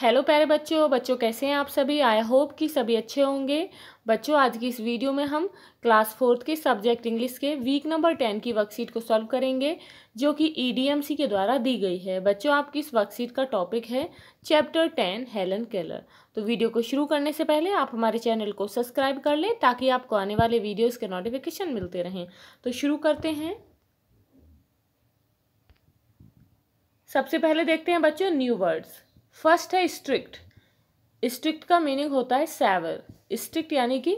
hello प्यारे बच्चों बच्चों कैसे हैं आप सभी आई होप कि सभी अच्छे होंगे बच्चों आज की इस वीडियो में हम क्लास फोर्थ के सब्जेक्ट इंग्लिश के वीक नंबर टेन की वर्कशीट को सॉल्व करेंगे जो कि ईडीएमसी e के द्वारा दी गई है बच्चों आपकी इस वर्कशीट का टॉपिक है चैप्टर टेन हेलन केलर तो वीडियो को शुरू करने से पहले आप हमारे चैनल को सब्सक्राइब कर लें ताकि आपको आने वाले वीडियोज़ के नोटिफिकेशन मिलते रहें तो शुरू करते हैं सबसे पहले देखते हैं बच्चों न्यू वर्ड्स फर्स्ट है स्ट्रिक्ट स्ट्रिक्ट का मीनिंग होता है सैवर स्ट्रिक्ट यानी कि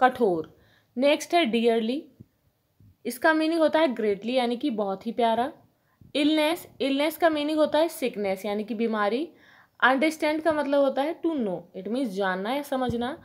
कठोर नेक्स्ट है डियरली इसका मीनिंग होता है ग्रेटली यानी कि बहुत ही प्यारा इलनेस इलनेस का मीनिंग होता है सिकनेस यानी कि बीमारी अंडरस्टैंड का मतलब होता है टू नो इट मीन्स जानना या समझना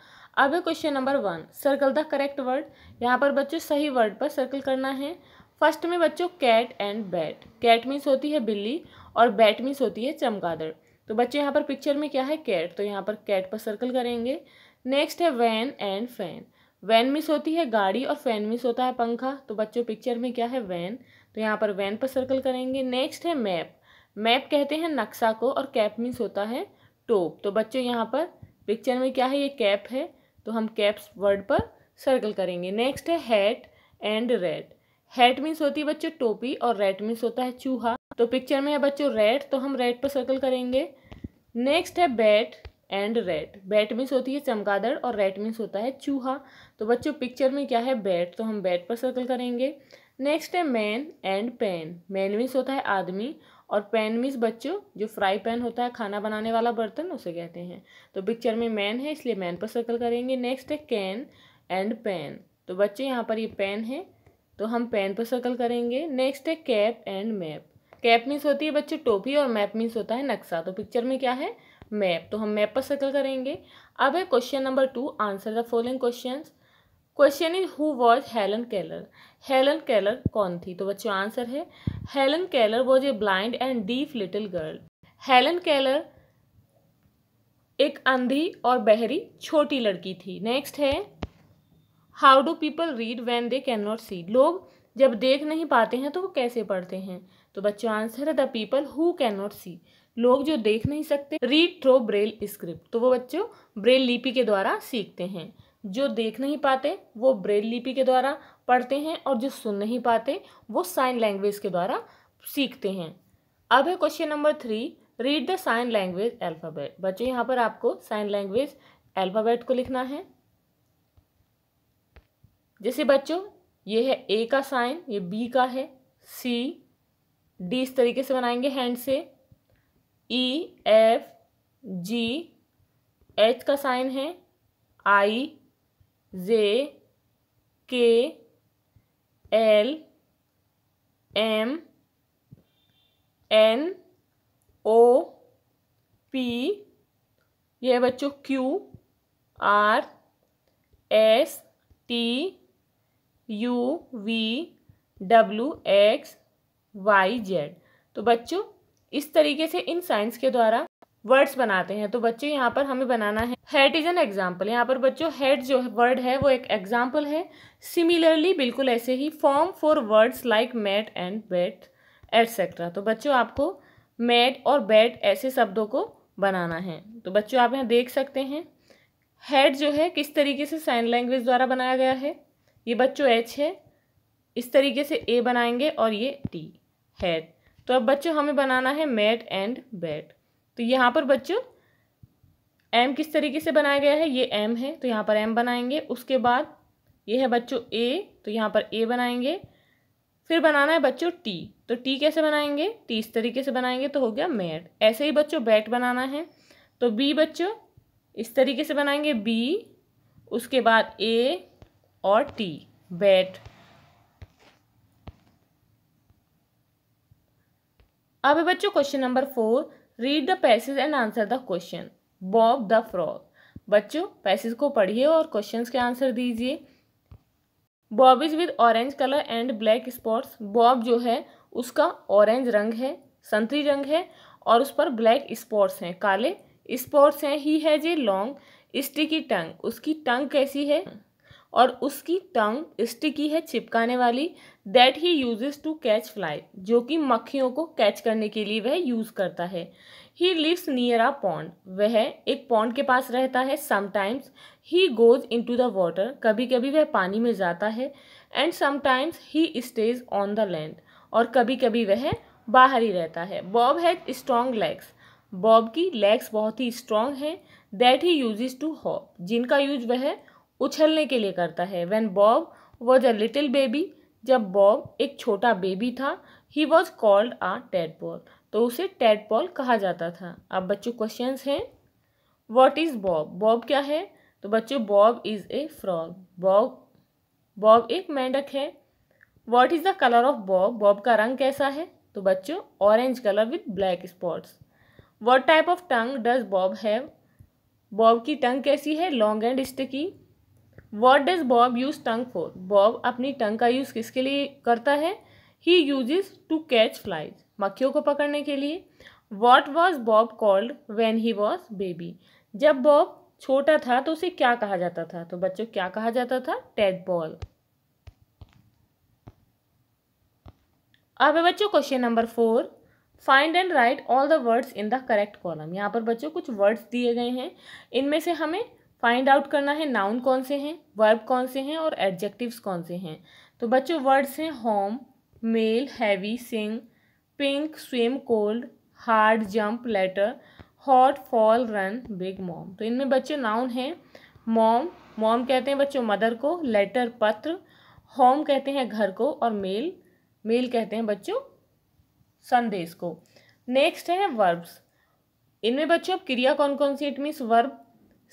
अब है question number one circle the correct word यहाँ पर बच्चों सही वर्ड पर सर्कल करना है फर्स्ट में बच्चों cat and bat cat means होती है बिल्ली और बैट मीन्स होती है चमगादड़ तो बच्चे यहाँ पर पिक्चर में क्या है कैट तो यहाँ पर कैट पर सर्कल करेंगे नेक्स्ट है van and fan van means होती है गाड़ी और फैन मिस होता है पंखा तो बच्चों पिक्चर में क्या है वैन तो यहाँ पर वैन पर सर्कल करेंगे नेक्स्ट है मैप मैप कहते हैं नक्शा को और कैप मिस होता है टोप तो बच्चों यहाँ पर पिक्चर में क्या है ये कैप है तो हम कैप्स वर्ड पर सर्कल करेंगे नेक्स्ट है hat and red hat means होती है बच्चों टोपी और रेड मीन्स होता है चूहा तो पिक्चर में है बच्चों रेड तो हम रेड पर सर्कल करेंगे नेक्स्ट है bat and red bat means होती है चमकादड़ और रेड मीन्स होता है चूहा तो बच्चों पिक्चर में क्या है बैट तो हम बैट पर सर्कल करेंगे नेक्स्ट है man and pan man means होता है आदमी और पैन मीन्स बच्चों जो फ्राई पैन होता है खाना बनाने वाला बर्तन उसे कहते हैं तो पिक्चर में मैन है इसलिए मैन पर सर्कल करेंगे नेक्स्ट है कैन एंड पैन तो बच्चे यहाँ पर ये पैन है तो हम पैन पर सर्कल करेंगे नेक्स्ट है cap and map cap means होती है बच्चे टोपी और मैप मीन्स होता है नक्शा तो पिक्चर में क्या है मैप तो हम मैप पर सर्कल करेंगे अब है question number two answer the following question question is who was Helen Keller Helen Keller कौन थी तो बच्चों आंसर है Helen Keller was a blind and deaf little girl Helen Keller एक अंधी और बहरी छोटी लड़की थी नेक्स्ट है how do people read when they can not see लोग जब देख नहीं पाते हैं तो वो कैसे पढ़ते हैं तो बच्चों आंसर है the people who can not see लोग जो देख नहीं सकते रीड थ्रो ब्रेल स्क्रिप्ट तो वो बच्चों ब्रेल लिपि के द्वारा सीखते हैं जो देख नहीं पाते वो ब्रेल लिपि के द्वारा पढ़ते हैं और जो सुन नहीं पाते वो साइन लैंग्वेज के द्वारा सीखते हैं अब है question number three read the sign language alphabet बच्चों यहाँ पर आपको साइन लैंग्वेज अल्फ़ाबेट को लिखना है जैसे बच्चों ये है ए का साइन ये बी का है सी डी इस तरीके से बनाएंगे हैंड से ई एफ जी एच का साइन है I J K L M N O P ये बच्चों Q R S T U V W X Y Z तो बच्चों इस तरीके से इन साइंस के द्वारा वर्ड्स बनाते हैं तो बच्चों यहाँ पर हमें बनाना है हेड इज एन एग्जाम्पल यहाँ पर बच्चों हेड जो वर्ड है वो एक एग्जाम्पल है सिमिलरली बिल्कुल ऐसे ही form for words like mat and bet etcetera तो बच्चों आपको मैट और बेट ऐसे शब्दों को बनाना है तो बच्चों आप यहाँ देख सकते हैं हेड जो है किस तरीके से साइन लैंग्वेज द्वारा बनाया गया है ये बच्चों एच है इस तरीके से ए बनाएंगे और ये टी हेड तो अब बच्चों हमें बनाना है मैट एंड बैट तो यहाँ पर बच्चों एम किस तरीके से बनाया गया है ये एम है तो यहाँ पर एम बनाएंगे उसके बाद ये है बच्चों ए तो यहाँ पर ए बनाएंगे फिर बनाना है बच्चों टी तो टी कैसे बनाएंगे टी इस तरीके से बनाएंगे तो हो गया मैट ऐसे ही बच्चों बैट बनाना है तो बी बच्चों इस तरीके से बनाएंगे बी उसके बाद ए और टी बैट अब बच्चों question number four read the passage and answer the question Bob the frog बच्चों पैसेज को पढ़िए और क्वेश्चन के आंसर दीजिए Bob is with orange colour and black spots Bob जो है उसका ऑरेंज रंग है संतरी रंग है और उस पर ब्लैक स्पॉट्स हैं काले स्पॉट्स हैं ही है जे लॉन्ग स्टिकी टंग उसकी टंग कैसी है और उसकी टंग स्टिकी है चिपकाने वाली that he uses to catch fly जो कि मक्खियों को कैच करने के लिए वह यूज़ करता है he lives near a pond वह एक पॉन्ड के पास रहता है sometimes he goes into the water कभी कभी वह पानी में जाता है and sometimes he stays on the land और कभी कभी वह बाहर ही रहता है Bob has strong legs Bob की लेग्स बहुत ही स्ट्रॉन्ग हैं that he uses to hop जिनका यूज वह उछलने के लिए करता है when Bob was a little baby जब बॉब एक छोटा बेबी था he was called a pole तो उसे पॉल कहा जाता था अब बच्चों क्वेश्चन हैं वॉट इज़ बॉब बॉब क्या है तो बच्चों Bob is a frog Bob Bob एक मेंढक है what is the colour of Bob Bob का रंग कैसा है तो बच्चों orange colour with black spots what type of tongue does Bob have Bob की टंग कैसी है long and sticky what does Bob use tongue for Bob अपनी टंग का यूज़ किसके लिए करता है he use to catch flies मक्खियों को पकड़ने के लिए what was Bob called when he was baby जब बॉब छोटा था तो उसे क्या कहा जाता था तो बच्चों क्या कहा जाता था टेड बॉल अब बच्चों question number four find and write all the words in the correct column यहाँ पर बच्चों कुछ वर्ड्स दिए गए हैं इनमें से हमें फाइंड आउट करना है नाउन कौन से हैं वर्ब कौन से हैं और एडजेक्टिव्स कौन से हैं तो बच्चों वर्ड्स हैं home mail heavy sing pink swim cold hard jump letter hot fall run big mom तो इनमें बच्चे नाउन हैं मॉम मॉम कहते हैं बच्चों मदर को लेटर पत्र होम कहते हैं घर को और मेल मेल कहते हैं बच्चों संदेश को नेक्स्ट है वर्ब्स इनमें बच्चों अब क्रिया कौन कौन सी इट मीन्स वर्ब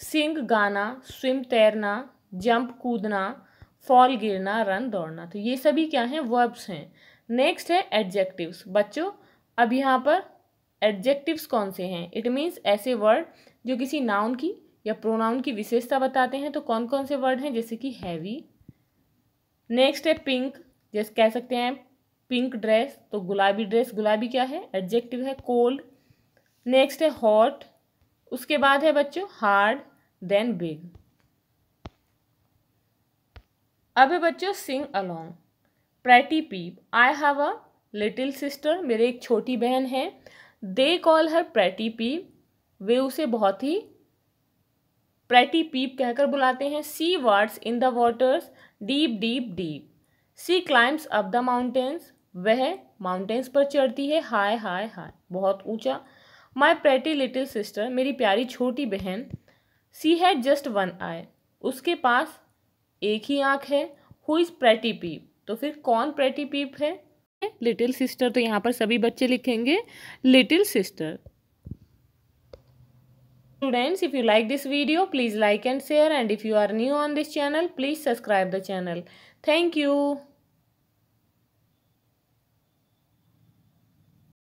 सिंग गाना स्विम तैरना जंप कूदना फॉल गिरना रन दौड़ना तो ये सभी क्या हैं वर्ब्स हैं नेक्स्ट है एडजेक्टिव्स बच्चों अब यहाँ पर एडजेक्टिव्स कौन से हैं इट मीन्स ऐसे वर्ड जो किसी नाउन की या प्रोनाउन की विशेषता बताते हैं तो कौन कौन से वर्ड हैं जैसे कि हैवी नेक्स्ट है पिंक जैसे कह सकते हैं पिंक ड्रेस तो गुलाबी ड्रेस गुलाबी क्या है एडजेक्टिव है कोल्ड नेक्स्ट है हॉट उसके बाद है बच्चों हार्ड देन बिग अब बच्चों sing along pretty Peep I have a little sister मेरे एक छोटी बहन है दे कॉल हर प्रैटी पीप वे उसे बहुत ही प्रैटी पीप कहकर बुलाते हैं she words in the waters deep deep deep she climbs up the mountains वह माउंटेन्स पर चढ़ती है हाय हाय हाय बहुत ऊंचा माई प्रैटी लिटिल सिस्टर मेरी प्यारी छोटी बहन she had just one eye उसके पास एक ही आँख है हु इज़ प्रेटी पीप तो फिर कौन प्रेटी पीप है लिटिल सिस्टर तो यहाँ पर सभी बच्चे लिखेंगे little sister students if you like this video please like and share and if you are new on this channel please subscribe the channel thank you